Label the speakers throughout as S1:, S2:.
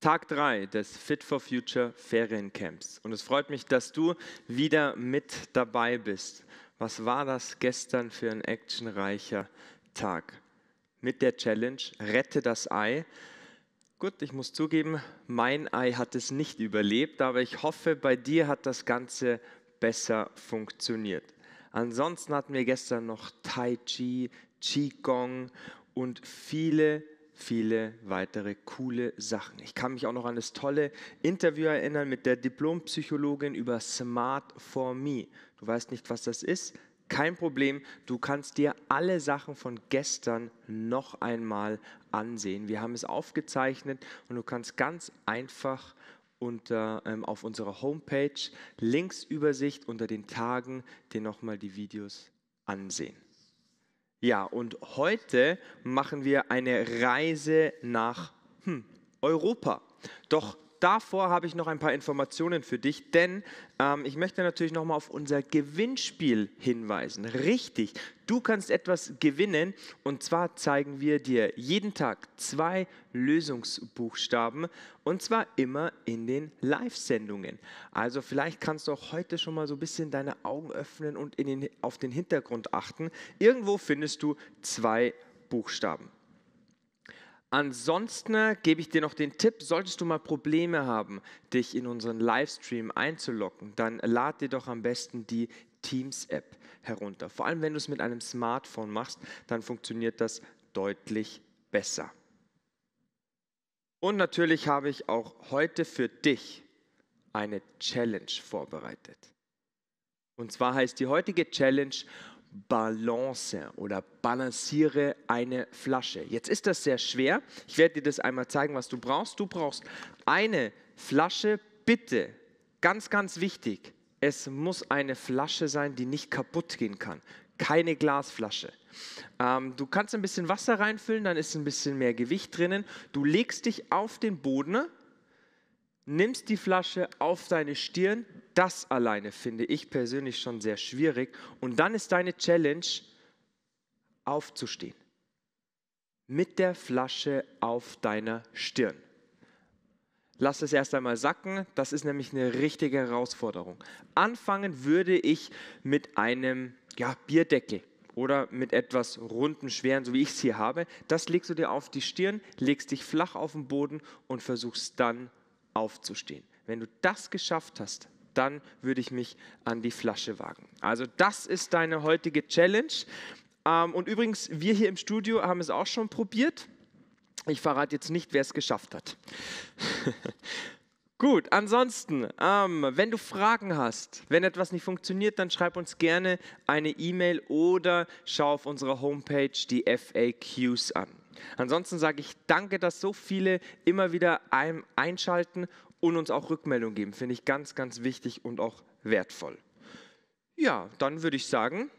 S1: Tag 3 des Fit for Future Feriencamps. Und es freut mich, dass du wieder mit dabei bist. Was war das gestern für ein actionreicher Tag? Mit der Challenge Rette das Ei. Gut, ich muss zugeben, mein Ei hat es nicht überlebt, aber ich hoffe, bei dir hat das Ganze besser funktioniert. Ansonsten hatten wir gestern noch Tai Chi, Qigong und viele viele weitere coole Sachen. Ich kann mich auch noch an das tolle Interview erinnern mit der Diplompsychologin über Smart for Me. Du weißt nicht, was das ist? Kein Problem, du kannst dir alle Sachen von gestern noch einmal ansehen. Wir haben es aufgezeichnet und du kannst ganz einfach unter, ähm, auf unserer Homepage Linksübersicht unter den Tagen dir nochmal die Videos ansehen. Ja, und heute machen wir eine Reise nach hm, Europa. Doch davor habe ich noch ein paar Informationen für dich, denn ähm, ich möchte natürlich nochmal auf unser Gewinnspiel hinweisen. Richtig, du kannst etwas gewinnen und zwar zeigen wir dir jeden Tag zwei Lösungsbuchstaben und zwar immer in den Live-Sendungen. Also vielleicht kannst du auch heute schon mal so ein bisschen deine Augen öffnen und den, auf den Hintergrund achten. Irgendwo findest du zwei Buchstaben. Ansonsten gebe ich dir noch den Tipp, solltest du mal Probleme haben, dich in unseren Livestream einzulocken, dann lad dir doch am besten die Teams-App herunter. Vor allem, wenn du es mit einem Smartphone machst, dann funktioniert das deutlich besser. Und natürlich habe ich auch heute für dich eine Challenge vorbereitet. Und zwar heißt die heutige Challenge Balance oder balanciere eine Flasche. Jetzt ist das sehr schwer. Ich werde dir das einmal zeigen, was du brauchst. Du brauchst eine Flasche, bitte. Ganz, ganz wichtig. Es muss eine Flasche sein, die nicht kaputt gehen kann. Keine Glasflasche. Ähm, du kannst ein bisschen Wasser reinfüllen, dann ist ein bisschen mehr Gewicht drinnen. Du legst dich auf den Boden ne? nimmst die Flasche auf deine Stirn. Das alleine finde ich persönlich schon sehr schwierig. Und dann ist deine Challenge, aufzustehen. Mit der Flasche auf deiner Stirn. Lass es erst einmal sacken, das ist nämlich eine richtige Herausforderung. Anfangen würde ich mit einem ja, Bierdeckel oder mit etwas runden, schweren, so wie ich es hier habe. Das legst du dir auf die Stirn, legst dich flach auf den Boden und versuchst dann aufzustehen. Wenn du das geschafft hast, dann würde ich mich an die Flasche wagen. Also das ist deine heutige Challenge. Ähm, und übrigens, wir hier im Studio haben es auch schon probiert. Ich verrate jetzt nicht, wer es geschafft hat. Gut, ansonsten, ähm, wenn du Fragen hast, wenn etwas nicht funktioniert, dann schreib uns gerne eine E-Mail oder schau auf unserer Homepage die FAQs an. Ansonsten sage ich danke, dass so viele immer wieder einschalten und uns auch Rückmeldung geben. Finde ich ganz, ganz wichtig und auch wertvoll. Ja, dann würde ich sagen,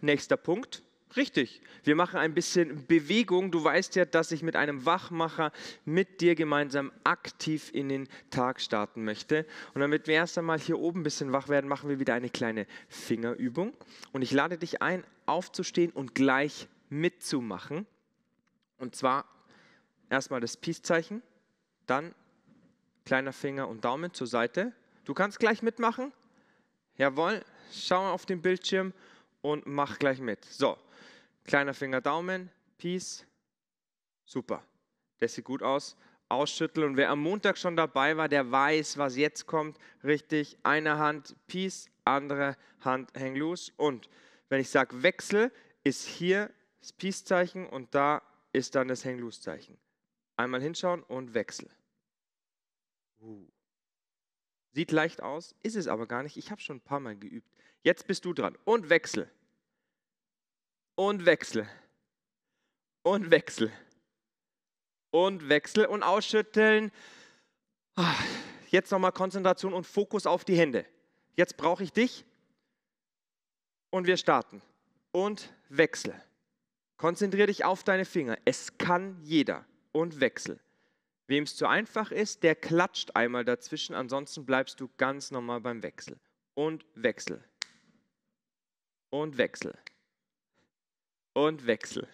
S1: nächster Punkt. Richtig, wir machen ein bisschen Bewegung. Du weißt ja, dass ich mit einem Wachmacher mit dir gemeinsam aktiv in den Tag starten möchte. Und damit wir erst einmal hier oben ein bisschen wach werden, machen wir wieder eine kleine Fingerübung. Und ich lade dich ein, aufzustehen und gleich mitzumachen. Und zwar erstmal das Peace-Zeichen, dann kleiner Finger und Daumen zur Seite. Du kannst gleich mitmachen. Jawohl, schau auf den Bildschirm und mach gleich mit. So, kleiner Finger, Daumen, Peace. Super, das sieht gut aus. Ausschütteln und wer am Montag schon dabei war, der weiß, was jetzt kommt. Richtig, eine Hand Peace, andere Hand Hang Loose. Und wenn ich sage Wechsel, ist hier das Peace-Zeichen und da ist dann das Hang-Loose-Zeichen. Einmal hinschauen und Wechsel. Uh. Sieht leicht aus, ist es aber gar nicht. Ich habe schon ein paar Mal geübt. Jetzt bist du dran. Und Wechsel. Und Wechsel. Und Wechsel. Und Wechsel. Und ausschütteln. Ah, jetzt nochmal Konzentration und Fokus auf die Hände. Jetzt brauche ich dich. Und wir starten. Und Wechsel. Konzentriere dich auf deine Finger. Es kann jeder und wechsel. Wem es zu einfach ist, der klatscht einmal dazwischen, ansonsten bleibst du ganz normal beim Wechsel. Und Wechsel. Und Wechsel. Und Wechsel.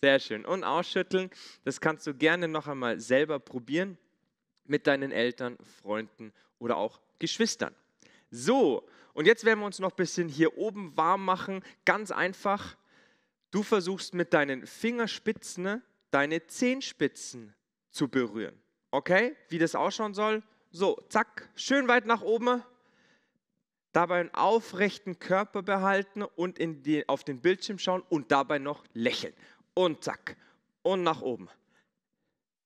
S1: Sehr schön. Und ausschütteln, das kannst du gerne noch einmal selber probieren mit deinen Eltern, Freunden oder auch Geschwistern. So, und jetzt werden wir uns noch ein bisschen hier oben warm machen. Ganz einfach, Du versuchst mit deinen Fingerspitzen ne, deine Zehenspitzen zu berühren. Okay? Wie das ausschauen soll? So, zack, schön weit nach oben. Dabei einen aufrechten Körper behalten und die, auf den Bildschirm schauen und dabei noch lächeln. Und zack. Und nach oben.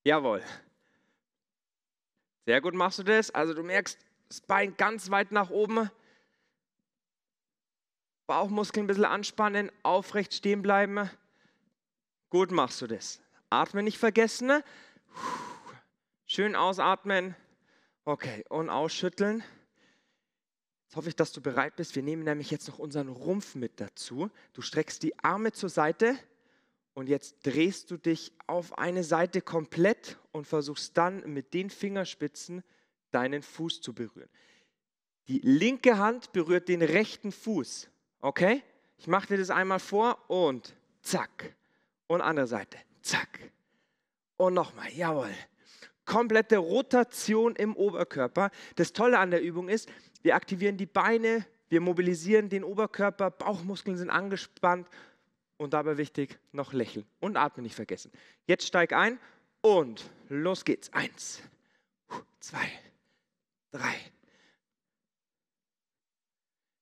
S1: Jawohl. Sehr gut machst du das. Also du merkst, das Bein ganz weit nach oben. Bauchmuskeln ein bisschen anspannen, aufrecht stehen bleiben. Gut machst du das. Atmen nicht vergessen. Ne? Schön ausatmen. Okay, und ausschütteln. Jetzt hoffe ich, dass du bereit bist. Wir nehmen nämlich jetzt noch unseren Rumpf mit dazu. Du streckst die Arme zur Seite und jetzt drehst du dich auf eine Seite komplett und versuchst dann mit den Fingerspitzen deinen Fuß zu berühren. Die linke Hand berührt den rechten Fuß. Okay? Ich mache dir das einmal vor und zack. Und andere Seite, zack. Und nochmal, jawohl. Komplette Rotation im Oberkörper. Das Tolle an der Übung ist, wir aktivieren die Beine, wir mobilisieren den Oberkörper, Bauchmuskeln sind angespannt und dabei wichtig, noch lächeln und atmen nicht vergessen. Jetzt steig ein und los geht's. Eins, zwei, drei,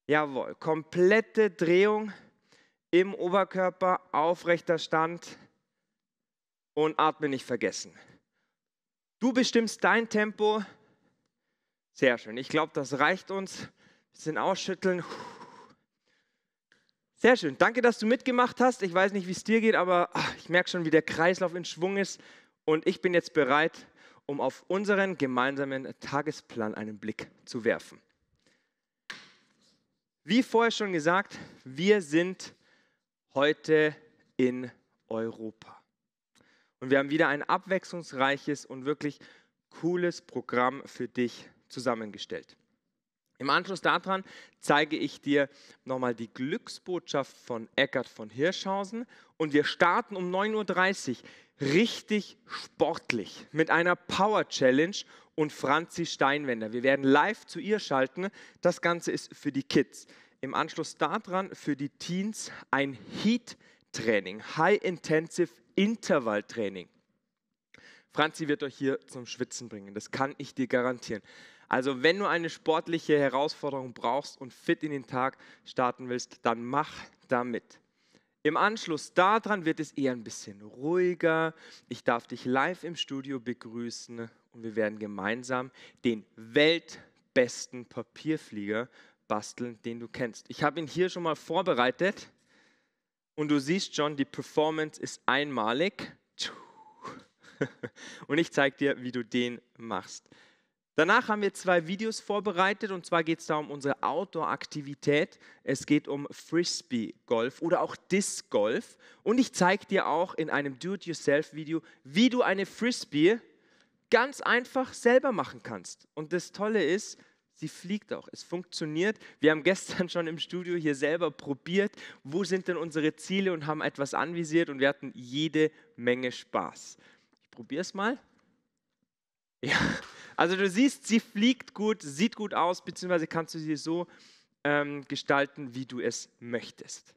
S1: Jawohl, komplette Drehung im Oberkörper, aufrechter Stand und atme nicht vergessen. Du bestimmst dein Tempo. Sehr schön. Ich glaube, das reicht uns. Ein bisschen ausschütteln. Sehr schön. Danke, dass du mitgemacht hast. Ich weiß nicht, wie es dir geht, aber ah, ich merke schon, wie der Kreislauf in Schwung ist. Und ich bin jetzt bereit, um auf unseren gemeinsamen Tagesplan einen Blick zu werfen. Wie vorher schon gesagt, wir sind heute in Europa. Und wir haben wieder ein abwechslungsreiches und wirklich cooles Programm für dich zusammengestellt. Im Anschluss daran zeige ich dir nochmal die Glücksbotschaft von Eckart von Hirschhausen und wir starten um 9.30 Uhr richtig sportlich mit einer Power Challenge und Franzi Steinwender. Wir werden live zu ihr schalten. Das Ganze ist für die Kids. Im Anschluss daran für die Teens ein Heat-Training, High-Intensive Intervall-Training. Franzi wird euch hier zum Schwitzen bringen, das kann ich dir garantieren. Also wenn du eine sportliche Herausforderung brauchst und fit in den Tag starten willst, dann mach damit. Im Anschluss daran wird es eher ein bisschen ruhiger. Ich darf dich live im Studio begrüßen und wir werden gemeinsam den weltbesten Papierflieger basteln, den du kennst. Ich habe ihn hier schon mal vorbereitet und du siehst schon, die Performance ist einmalig. Und ich zeige dir, wie du den machst. Danach haben wir zwei Videos vorbereitet und zwar geht es da um unsere Outdoor-Aktivität. Es geht um Frisbee-Golf oder auch Disc-Golf. Und ich zeige dir auch in einem Do-it-yourself-Video, wie du eine Frisbee ganz einfach selber machen kannst. Und das Tolle ist, sie fliegt auch. Es funktioniert. Wir haben gestern schon im Studio hier selber probiert, wo sind denn unsere Ziele und haben etwas anvisiert und wir hatten jede Menge Spaß. Ich probiere es mal. Ja. Also du siehst, sie fliegt gut, sieht gut aus, beziehungsweise kannst du sie so ähm, gestalten, wie du es möchtest.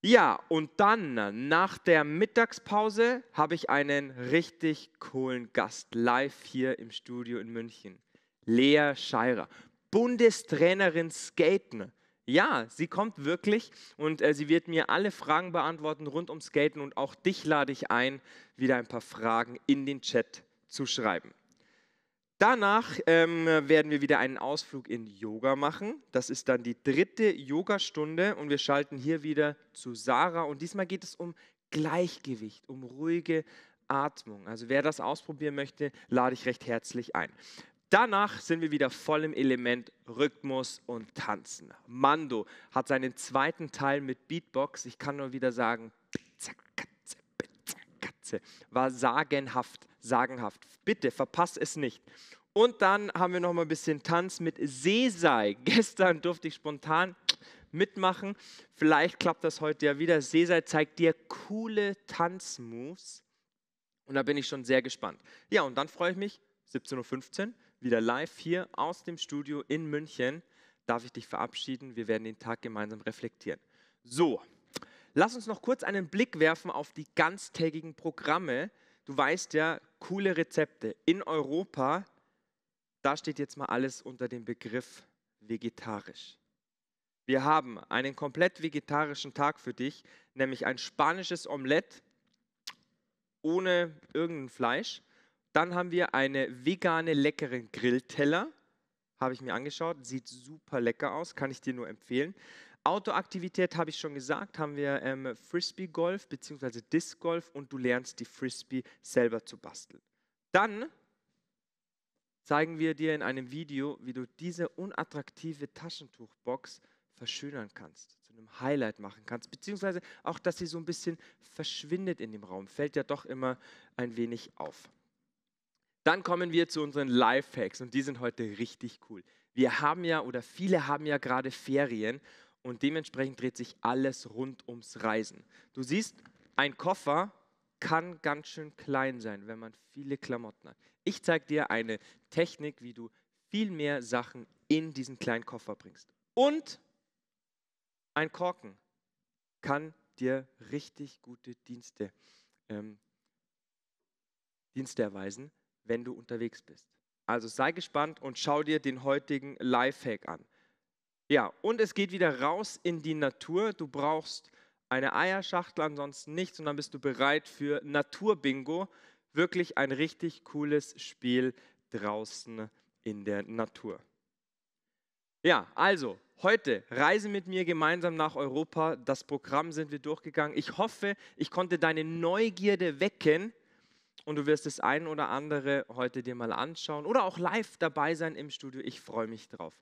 S1: Ja, und dann nach der Mittagspause habe ich einen richtig coolen Gast live hier im Studio in München. Lea Scheirer, Bundestrainerin Skaten. Ja, sie kommt wirklich und äh, sie wird mir alle Fragen beantworten rund um Skaten und auch dich lade ich ein, wieder ein paar Fragen in den Chat zu schreiben. Danach ähm, werden wir wieder einen Ausflug in Yoga machen. Das ist dann die dritte Yogastunde und wir schalten hier wieder zu Sarah. Und diesmal geht es um Gleichgewicht, um ruhige Atmung. Also wer das ausprobieren möchte, lade ich recht herzlich ein. Danach sind wir wieder voll im Element Rhythmus und Tanzen. Mando hat seinen zweiten Teil mit Beatbox. Ich kann nur wieder sagen, Ergebnisse, war sagenhaft, sagenhaft. Bitte verpasst es nicht. Und dann haben wir noch mal ein bisschen Tanz mit Sesai. Gestern durfte ich spontan mitmachen. Vielleicht klappt das heute ja wieder. Sesai zeigt dir coole Tanzmoves. Und da bin ich schon sehr gespannt. Ja, und dann freue ich mich, 17.15 Uhr, wieder live hier aus dem Studio in München. Darf ich dich verabschieden? Wir werden den Tag gemeinsam reflektieren. So, Lass uns noch kurz einen Blick werfen auf die ganztägigen Programme. Du weißt ja, coole Rezepte. In Europa, da steht jetzt mal alles unter dem Begriff vegetarisch. Wir haben einen komplett vegetarischen Tag für dich, nämlich ein spanisches Omelett ohne irgendein Fleisch. Dann haben wir eine vegane, leckeren Grillteller. Habe ich mir angeschaut, sieht super lecker aus, kann ich dir nur empfehlen. Outdoor-Aktivität habe ich schon gesagt, haben wir ähm, Frisbee-Golf bzw. Disc-Golf und du lernst die Frisbee selber zu basteln. Dann zeigen wir dir in einem Video, wie du diese unattraktive Taschentuchbox verschönern kannst, zu einem Highlight machen kannst, beziehungsweise auch, dass sie so ein bisschen verschwindet in dem Raum, fällt ja doch immer ein wenig auf. Dann kommen wir zu unseren Lifehacks und die sind heute richtig cool. Wir haben ja oder viele haben ja gerade Ferien und dementsprechend dreht sich alles rund ums Reisen. Du siehst, ein Koffer kann ganz schön klein sein, wenn man viele Klamotten hat. Ich zeige dir eine Technik, wie du viel mehr Sachen in diesen kleinen Koffer bringst. Und ein Korken kann dir richtig gute Dienste, ähm, Dienste erweisen, wenn du unterwegs bist. Also sei gespannt und schau dir den heutigen Lifehack an. Ja, und es geht wieder raus in die Natur. Du brauchst eine Eierschachtel, ansonsten nichts. Und dann bist du bereit für Naturbingo. Wirklich ein richtig cooles Spiel draußen in der Natur. Ja, also heute reise mit mir gemeinsam nach Europa. Das Programm sind wir durchgegangen. Ich hoffe, ich konnte deine Neugierde wecken und du wirst das ein oder andere heute dir mal anschauen oder auch live dabei sein im Studio. Ich freue mich drauf.